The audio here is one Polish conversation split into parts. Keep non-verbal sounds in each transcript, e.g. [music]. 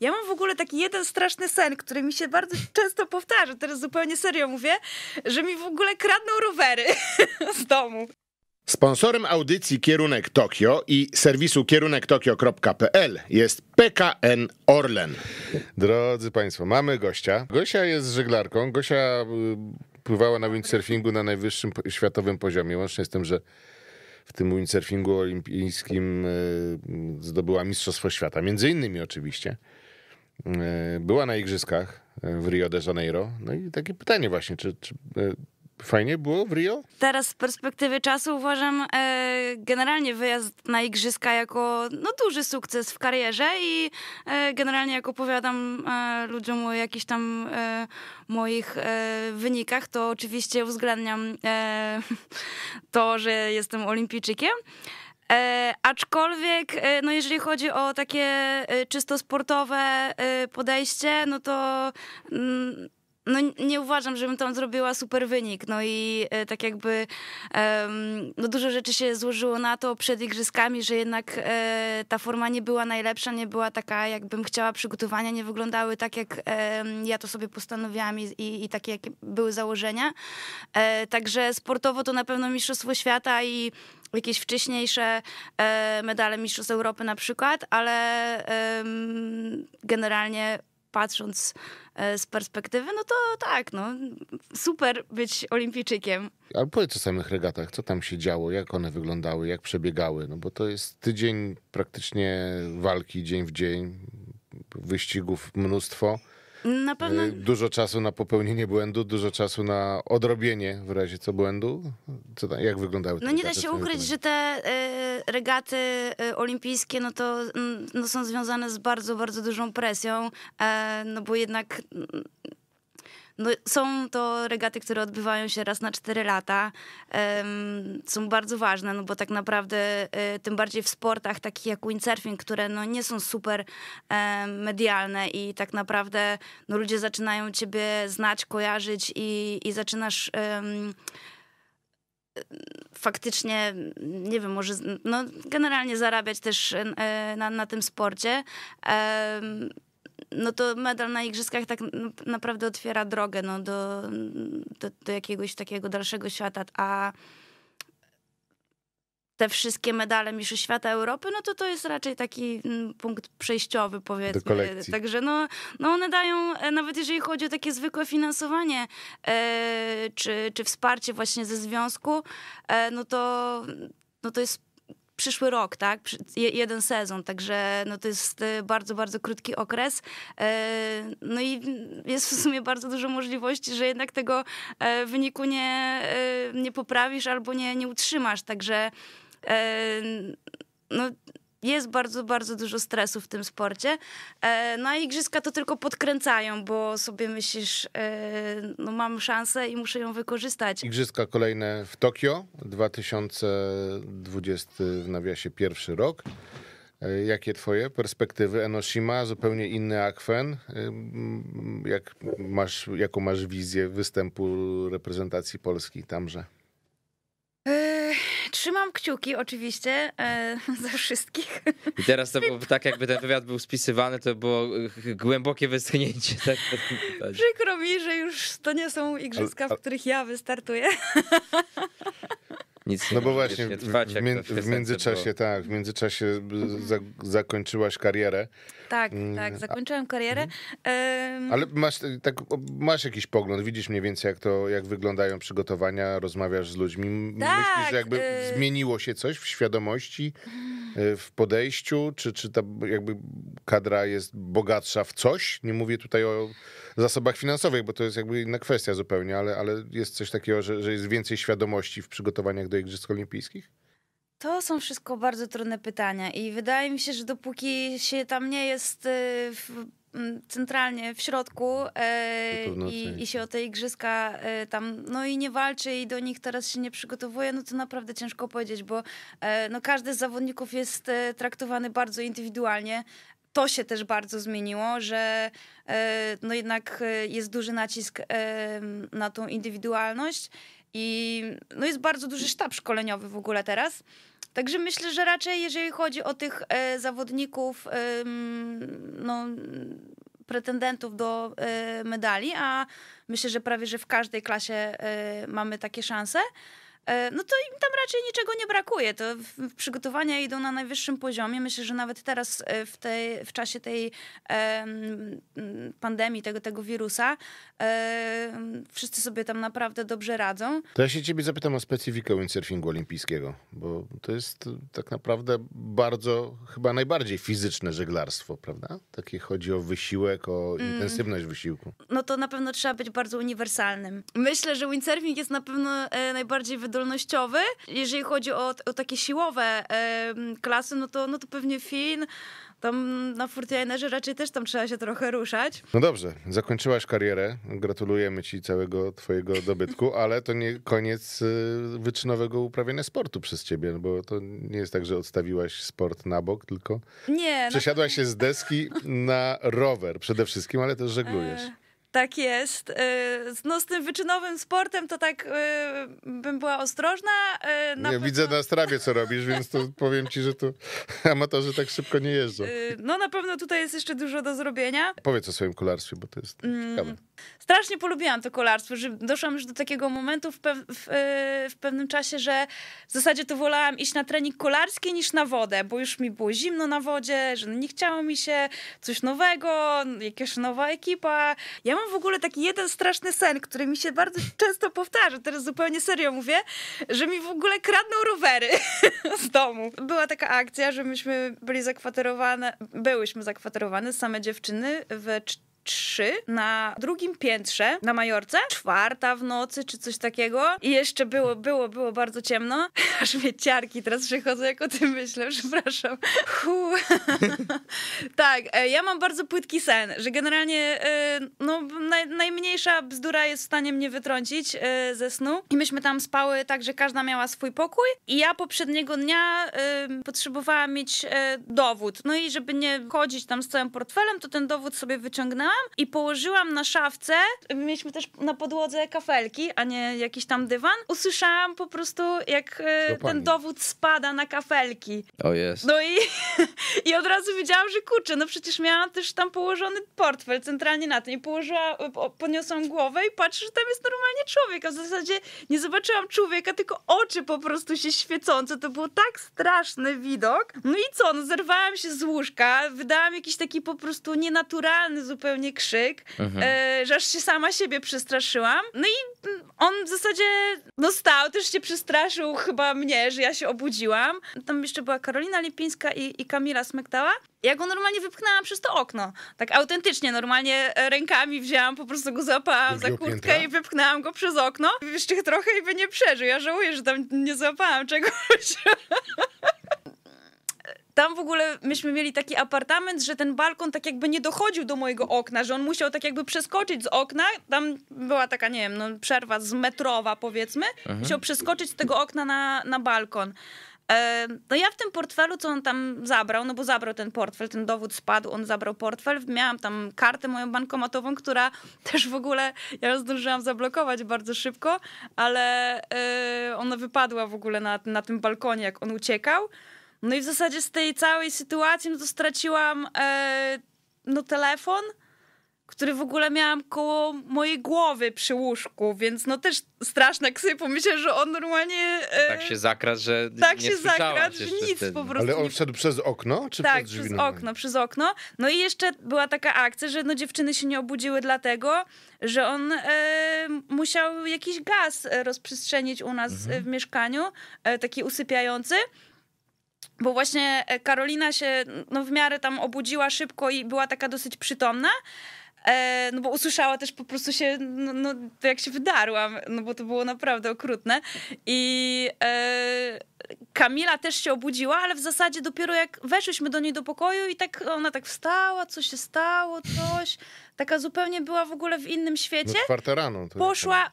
Ja mam w ogóle taki jeden straszny sen, który mi się bardzo często powtarza, teraz zupełnie serio mówię, że mi w ogóle kradną rowery [laughs] z domu. Sponsorem audycji Kierunek Tokio i serwisu kierunektokio.pl jest PKN Orlen. Drodzy Państwo, mamy gościa. Gosia jest żeglarką. Gosia y, pływała na windsurfingu na najwyższym światowym poziomie, łącznie z tym, że w tym windsurfingu olimpijskim y, zdobyła Mistrzostwo Świata, między innymi oczywiście. E, była na igrzyskach e, w Rio de Janeiro. No i takie pytanie właśnie, czy, czy e, fajnie było w Rio? Teraz z perspektywy czasu uważam e, generalnie wyjazd na igrzyska jako no, duży sukces w karierze i e, generalnie jak opowiadam e, ludziom o jakichś tam moich wynikach, to oczywiście uwzględniam [laughs] to, że jestem olimpijczykiem. E, aczkolwiek, e, no jeżeli chodzi o takie e, czysto sportowe e, podejście, no to mm, no nie uważam, żebym tam zrobiła super wynik. No i e, tak jakby no dużo rzeczy się złożyło na to przed igrzyskami, że jednak e, ta forma nie była najlepsza, nie była taka, jakbym chciała. Przygotowania nie wyglądały tak, jak ja to sobie postanowiłam i, i, i takie, były założenia. E, także sportowo to na pewno Mistrzostwo Świata i jakieś wcześniejsze medale Mistrzostw Europy na przykład, ale generalnie patrząc e, z perspektywy, no to tak, no, super być olimpijczykiem. Ale powiedz o samych regatach, co tam się działo, jak one wyglądały, jak przebiegały, no bo to jest tydzień praktycznie walki dzień w dzień, wyścigów mnóstwo. Na y, pewno. Dużo czasu na popełnienie błędu, dużo czasu na odrobienie w razie co błędu. Co tam, jak wyglądały te No nie da się ukryć, że te y, regaty y, olimpijskie no to mm, no są związane z bardzo, bardzo dużą presją, e, no bo jednak mm, no, są to regaty, które odbywają się raz na 4 lata. Są bardzo ważne, no bo tak naprawdę e, tym bardziej w sportach takich jak windsurfing, które no nie są super medialne i tak naprawdę no ludzie zaczynają ciebie znać, kojarzyć i, i zaczynasz faktycznie, nie wiem, może no, generalnie zarabiać też e, na, na tym sporcie no to medal na igrzyskach tak naprawdę otwiera drogę no, do, do, do jakiegoś takiego dalszego świata, a te wszystkie medale Mistrzostw Świata Europy, no to to jest raczej taki mm, punkt przejściowy, powiedzmy. Także no, no one dają, e, nawet jeżeli chodzi o takie zwykłe finansowanie e, czy, czy wsparcie właśnie ze związku, e, no to no to jest przyszły rok, tak? Jeden sezon, także no to jest e, bardzo, bardzo krótki okres. E, no i jest w sumie bardzo dużo możliwości, że jednak tego e, wyniku nie, nie poprawisz albo nie, nie utrzymasz, także no jest bardzo, bardzo dużo stresu w tym sporcie. E, no i igrzyska to tylko podkręcają, bo sobie myślisz, e, no mam szansę i muszę ją wykorzystać. Igrzyska kolejne w Tokio, 2020 w nawiasie pierwszy rok. E, jakie twoje perspektywy? Enoshima, zupełnie inny akwen. Jak masz, jaką masz wizję występu reprezentacji Polski tamże? trzymam kciuki oczywiście e, [laughs] za wszystkich. I teraz to było tak, jakby ten wywiad był spisywany, to było e, głębokie wyschnięcie. Tak, [laughs] Przykro mi, że już to nie są igrzyska, w których ja wystartuję. [laughs] nic No bo właśnie, trwać, w, w, międzyczasie, było. tak, w międzyczasie za- zakończyłaś karierę. Tak, mm, tak, zakończyłam karierę. Mhm. Ale masz, tak, masz jakiś pogląd, widzisz mniej więcej, jak to, jak wyglądają przygotowania, rozmawiasz z ludźmi. Tak, Myślisz, że tak, jakby y- zmieniło się coś w świadomości? Mhm. Y, w podejściu, czy, czy ta jakby kadra jest bogatsza w coś? Nie mówię tutaj o zasobach finansowych, bo to jest jakby inna kwestia zupełnie, ale, ale jest coś takiego, że, że jest więcej świadomości w przygotowaniach do Igrzysk Olimpijskich? To są wszystko bardzo trudne pytania i wydaje mi się, że dopóki się tam nie jest y, w Mm, centralnie w środku e, i, i, się o te igrzyska e, tam, no i nie walczy i do nich teraz się nie przygotowuje, no to naprawdę ciężko powiedzieć, bo e, no każdy z zawodników jest traktowany bardzo indywidualnie. To się też bardzo zmieniło, że no jednak jest duży nacisk na tą indywidualność i no jest bardzo duży sztab szkoleniowy w ogóle teraz. Także myślę, że raczej jeżeli chodzi o tych e, zawodników, no, pretendentów do e, medali, a myślę, że prawie że w każdej klasie e, mamy takie szanse E, no to im tam raczej niczego nie brakuje. To przygotowania idą na najwyższym poziomie. Myślę, że nawet teraz e, w, tej, w czasie tej pandemii, tego, tego wirusa, e, wszyscy sobie tam naprawdę dobrze radzą. To ja się ciebie zapytam o specyfikę windsurfingu olimpijskiego, bo to jest tak naprawdę bardzo, chyba najbardziej fizyczne żeglarstwo, prawda? Takie chodzi o wysiłek, o mm. intensywność wysiłku. No to na pewno trzeba być bardzo uniwersalnym. Myślę, że windsurfing jest na pewno najbardziej wydobrzany zdolnościowy. Jeżeli chodzi o, o takie siłowe klasy, no to, no to pewnie Finn, tam na Fortinerze raczej też tam trzeba się trochę ruszać. No dobrze, zakończyłaś karierę, gratulujemy ci całego twojego dobytku, [laughs] ale to nie koniec y, wyczynowego uprawiania sportu przez ciebie, no bo to nie jest tak, że odstawiłaś sport na bok, tylko nie, no przesiadłaś no... się z deski na rower przede wszystkim, ale też żeglujesz. Tak jest. Y, no z tym wyczynowym sportem to tak y, bym była ostrożna. Y, na ja widzę na strawie, co robisz, więc to [laughs] powiem ci, że tu amatorzy tak szybko nie jeżdżą. No na pewno tutaj jest jeszcze dużo do zrobienia. Powiedz o swoim kolarstwie, bo to jest mm, ciekawe. Strasznie polubiłam to kolarstwo, że doszłam już do takiego momentu w, pew w, w, pewnym czasie, że w zasadzie to wolałam iść na trening kolarski niż na wodę, bo już mi było zimno na wodzie, że nie chciało mi się coś nowego, jakaś nowa ekipa. Ja mam w ogóle taki jeden straszny sen, który mi się bardzo często powtarza, teraz zupełnie serio mówię, że mi w ogóle kradną rowery [laughs] z domu. Była taka akcja, że myśmy byli zakwaterowane, byłyśmy zakwaterowane same dziewczyny w trzy na drugim piętrze na Majorce, czwarta w nocy czy coś takiego i jeszcze było, było, było bardzo ciemno, [laughs] aż mnie ciarki teraz przychodzą, jak o tym myślę, [laughs] przepraszam. [laughs] tak, e, ja mam bardzo płytki sen, że generalnie e, no, naj, najmniejsza bzdura jest w stanie mnie wytrącić e, ze snu i myśmy tam spały tak, że każda miała swój pokój i ja poprzedniego dnia potrzebowałam mieć dowód, no i żeby nie chodzić tam z całym portfelem, to ten dowód sobie wyciągnęłam i położyłam na szafce, mieliśmy też na podłodze kafelki, a nie jakiś tam dywan, usłyszałam po prostu jak e, ten dowód spada na kafelki. O jest. No i, [laughs] i od razu widziałam, że kurczę, no przecież miałam też tam położony portfel centralnie na tym i położyła, podniosłam głowę i patrzę, że tam jest normalnie człowiek, a w zasadzie nie zobaczyłam człowieka, tylko oczy po prostu się świecące, to był tak straszny widok. No i co, no zerwałam się z łóżka, wydałam jakiś taki po prostu nienaturalny zupełnie mnie krzyk, mhm. e, że aż się sama siebie przestraszyłam. No i mm, on w zasadzie no stał, też się przestraszył chyba mnie, że ja się obudziłam. Tam jeszcze była Karolina Lipińska i, i Kamila Smektała. Ja go normalnie wypchnęłam przez to okno. Tak autentycznie, normalnie e, rękami wzięłam, po prostu go złapałam za kurtkę i wypchnęłam go przez okno. Jeszcze trochę i by nie przeżył. Ja żałuję, że tam nie złapałam czegoś. [laughs] Tam w ogóle myśmy mieli taki apartament, że ten balkon tak jakby nie dochodził do mojego okna, że on musiał tak jakby przeskoczyć z okna. Tam była taka, nie wiem, no, przerwa z metrowa powiedzmy. Mhm. Musiał przeskoczyć z tego okna na, na balkon. E, no ja w tym portfelu, co on tam zabrał, no bo zabrał ten portfel, ten dowód spadł, on zabrał portfel, miałam tam kartę moją bankomatową, która [laughs] też w ogóle, ja ją zdążyłam zablokować bardzo szybko, ale e, ona wypadła w ogóle na, na tym balkonie, jak on uciekał. No i w zasadzie z tej całej sytuacji, no to straciłam e, no telefon, który w ogóle miałam koło mojej głowy przy łóżku, więc no też straszne, ksy, sobie że on normalnie... E, tak się zakradł, że Tak nie się zakradł, że nic ten. po prostu. Ale on wszedł przez okno, czy tak, przez drzwi? przez okno, przez okno. No i jeszcze była taka akcja, że no dziewczyny się nie obudziły dlatego, że on e, musiał jakiś gaz e, rozprzestrzenić u nas e, mhm. w mieszkaniu, e, taki usypiający, bo właśnie e, Karolina się no, w miarę tam obudziła szybko i była taka dosyć przytomna. E, no bo usłyszała też po prostu się, no, no, to jak się wydarłam, no bo to było naprawdę okrutne. I e, Kamila też się obudziła, ale w zasadzie dopiero jak weszliśmy do niej do pokoju i tak ona tak wstała, coś się stało, coś. Taka zupełnie była w ogóle w innym no, świecie. No czwarte rano. poszła,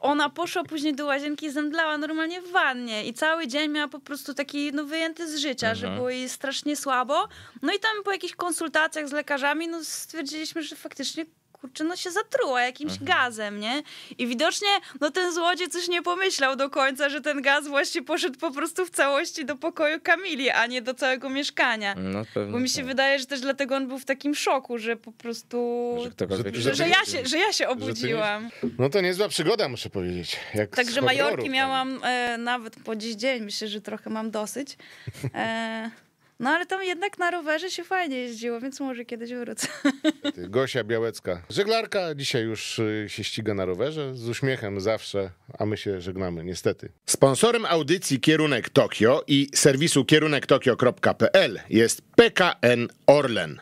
ona poszła później do łazienki i zemdlała normalnie w wannie i cały dzień miała po prostu taki no, wyjęty z życia, Aha. że mhm. było jej strasznie słabo. No i tam po jakichś konsultacjach z lekarzami no, stwierdziliśmy, że faktycznie kurczę, no się zatruła jakimś mhm. gazem, nie? I widocznie, no ten złodziej coś nie pomyślał do końca, że ten gaz właśnie poszedł po prostu w całości do pokoju Kamili, a nie do całego mieszkania. No, pewnie, Bo mi się tak. wydaje, że też dlatego on był w takim szoku, że po prostu... Że, że, że, że, ja, się, że ja się obudziłam. Nie... No to niezła przygoda, muszę powiedzieć. Także Majorki miałam e, nawet po dziś dzień, myślę, że trochę mam dosyć. E... No ale tam jednak na rowerze się fajnie jeździło, więc może kiedyś wrócę. [laughs] Gosia Białecka, żeglarka, dzisiaj już y, się ściga na rowerze, z uśmiechem zawsze, a my się żegnamy, niestety. Sponsorem audycji Kierunek Tokio i serwisu kierunektokio.pl jest PKN Orlen.